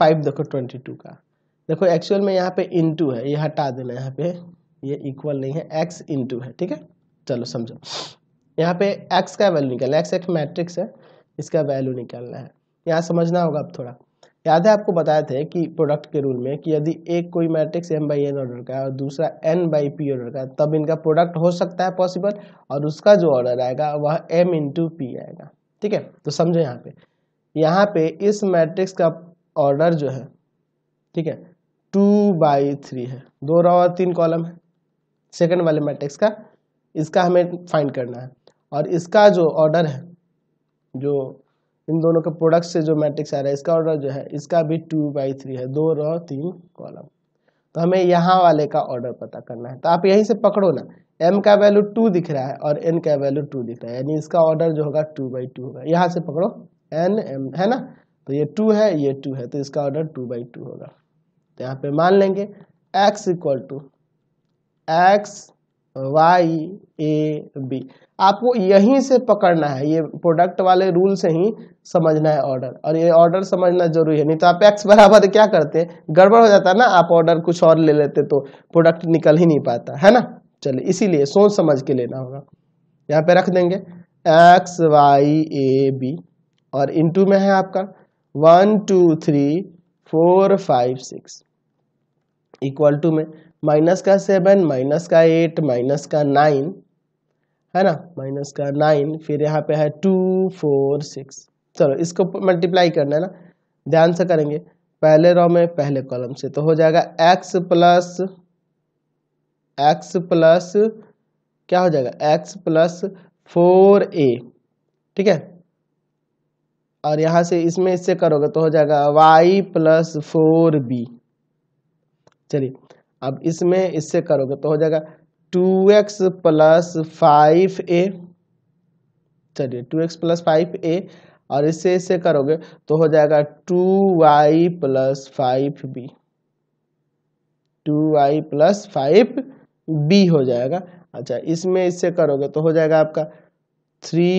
five देखो twenty two का देखो एक्चुअल में यहाँ पे इनटू है ये हटा देना यहाँ पे ये इक्वल नहीं है एक्स इनटू है ठीक है चलो समझो यहाँ पे एक्स का वैल्यू निकालना है एक्स एक मैट्रिक्स है इसका वैल्यू निकालना है यहाँ समझना होगा आप थोड़ा याद है आपको बताए थे कि प्रोडक्ट के रूल में कि यदि एक कोई matrix M by N order का है और दूसरा एन बाई पी ऑर्डर का तब इनका प्रोडक्ट हो सकता है पॉसिबल और उसका जो ऑर्डर आएगा वह एम इंटू पी आएगा ठीक है तो समझो यहाँ पे यहाँ पे इस मैट्रिक्स का ऑर्डर जो है ठीक है टू बाई थ्री है दो रो और तीन कॉलम है सेकंड वाले मैट्रिक्स का इसका हमें फाइंड करना है और इसका जो ऑर्डर है जो इन दोनों के प्रोडक्ट से जो मैट्रिक्स आ रहा है इसका ऑर्डर जो है इसका भी टू बाई थ्री है दो रो तीन कॉलम तो हमें यहाँ वाले का ऑर्डर पता करना है तो आप यहीं से पकड़ो ना एम का वैल्यू टू दिख रहा है और एन का वैल्यू टू दिख रहा है यानी इसका ऑर्डर जो होगा टू बाई टू होगा यहाँ से पकड़ो एन एम है ना तो ये टू है ये टू है तो इसका ऑर्डर टू बाई टू होगा तो यहाँ पे मान लेंगे X equal to X Y A B आपको यहीं से पकड़ना है ये प्रोडक्ट वाले रूल से ही समझना है ऑर्डर और ये ऑर्डर समझना जरूरी है नहीं तो आप एक्स बराबर क्या करते हैं गड़बड़ हो जाता है ना आप ऑर्डर कुछ और ले लेते तो प्रोडक्ट निकल ही नहीं पाता है ना चलिए इसीलिए सोच समझ के लेना होगा यहाँ पे रख देंगे एक्स वाई ए बी और इंटू में है आपका one two three four five six equal to में माइनस का सेवन माइनस का एट माइनस का नाइन है ना माइनस का नाइन फिर यहाँ पे है टू फोर सिक्स चलो इसको मल्टीप्लाई करना है ना ध्यान से करेंगे पहले रो में पहले कॉलम से तो हो जाएगा एक्स प्लस एक्स प्लस क्या हो जाएगा एक्स प्लस फोर ए ठीक है और यहाँ से इसमें इससे करोगे तो हो जाएगा वाई प्लस फोर बी चलिए अब इसमें इससे करोगे तो हो जाएगा two X plus five A चलिए two X plus five A और इससे इससे करोगे तो हो जाएगा two Y plus five B two Y plus five B हो जाएगा अच्छा इसमें इससे करोगे तो हो जाएगा आपका three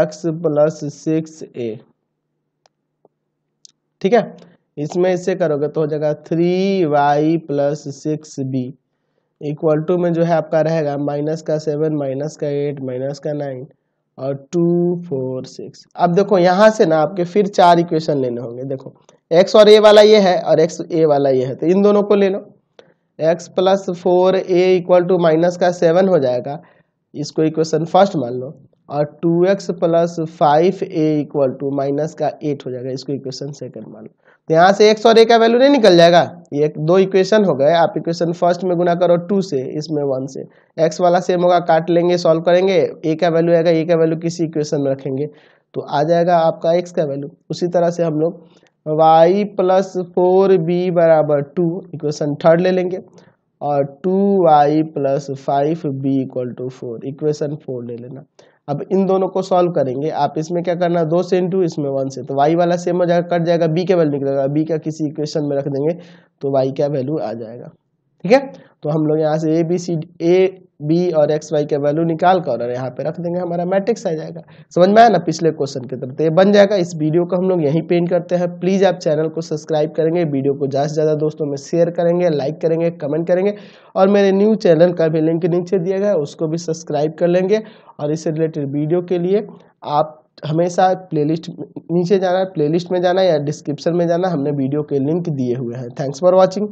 X plus six A ठीक है इसमें इससे करोगे तो हो जाएगा three Y plus six B equal to में जो है आपका रहेगा माइनस का सेवन माइनस का एट माइनस का नाइन और टू फोर सिक्स अब देखो यहाँ से ना आपके फिर चार इक्वेशन लेने होंगे देखो एक्स और ए वाला ये है और एक्स ए वाला ये है तो इन दोनों को ले लो X plus four A equal to minus का सेवन हो जाएगा इसको इक्वेशन फर्स्ट मान लो और two X plus five A equal to minus का एट हो जाएगा इसको इक्वेशन सेकंड मान लो तो यहाँ से एक्स और ए का वैल्यू नहीं निकल जाएगा ये दो इक्वेशन हो गए आप इक्वेशन फर्स्ट में गुना करो टू से इसमें वन से एक्स वाला सेम होगा काट लेंगे सॉल्व करेंगे ए का वैल्यू आएगा ए का वैल्यू किसी इक्वेशन में रखेंगे तो आ जाएगा आपका एक्स का वैल्यू उसी तरह से हम लोग वाई प्लस फोर बी बराबर टू इक्वेशन थर्ड ले लेंगे और two Y plus five B equal to four equation four ले लेना अब इन दोनों को सॉल्व करेंगे आप इसमें क्या करना दो से इंटू इसमें वन से तो वाई वाला सेम हो जाएगा कट जाएगा बी का वैल्यू निकलेगा बी का किसी इक्वेशन में रख देंगे तो वाई का वैल्यू आ जाएगा ठीक है तो हम लोग यहाँ से A B C A B और एक्स वाई का वैल्यू निकाल कर और यहाँ पे रख देंगे हमारा मैट्रिक्स आ जाएगा समझ में आया ना पिछले क्वेश्चन के तरह तो ये बन जाएगा इस वीडियो को हम लोग यहीं पेंट करते हैं प्लीज़ आप चैनल को सब्सक्राइब करेंगे वीडियो को ज़्यादा से ज़्यादा दोस्तों में शेयर करेंगे लाइक करेंगे कमेंट करेंगे और मेरे न्यू चैनल का भी लिंक नीचे दिया गया है उसको भी सब्सक्राइब कर लेंगे और इससे रिलेटेड वीडियो के लिए आप हमेशा प्लेलिस्ट नीचे जाना है प्लेलिस्ट में जाना या डिस्क्रिप्शन में जाना हमने वीडियो के लिंक दिए हुए हैं थैंक्स फॉर वॉचिंग